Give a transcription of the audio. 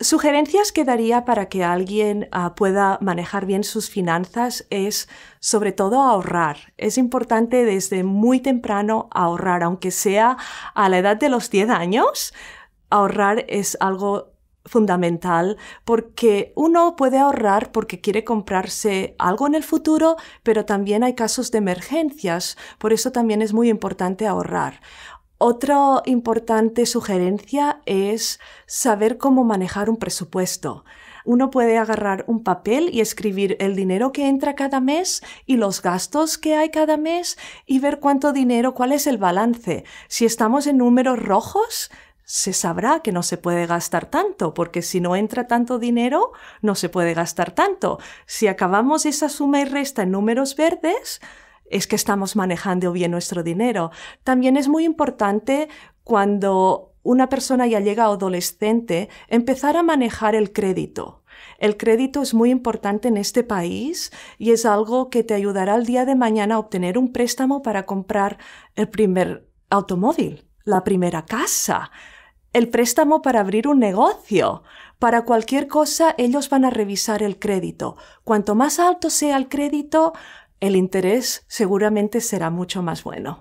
Sugerencias que daría para que alguien ah, pueda manejar bien sus finanzas es sobre todo ahorrar. Es importante desde muy temprano ahorrar, aunque sea a la edad de los 10 años. Ahorrar es algo fundamental porque uno puede ahorrar porque quiere comprarse algo en el futuro, pero también hay casos de emergencias, por eso también es muy importante ahorrar. Otra importante sugerencia es saber cómo manejar un presupuesto. Uno puede agarrar un papel y escribir el dinero que entra cada mes y los gastos que hay cada mes y ver cuánto dinero, cuál es el balance. Si estamos en números rojos, se sabrá que no se puede gastar tanto, porque si no entra tanto dinero, no se puede gastar tanto. Si acabamos esa suma y resta en números verdes, es que estamos manejando bien nuestro dinero. También es muy importante cuando una persona ya llega adolescente empezar a manejar el crédito. El crédito es muy importante en este país y es algo que te ayudará el día de mañana a obtener un préstamo para comprar el primer automóvil, la primera casa, el préstamo para abrir un negocio. Para cualquier cosa ellos van a revisar el crédito. Cuanto más alto sea el crédito, el interés seguramente será mucho más bueno.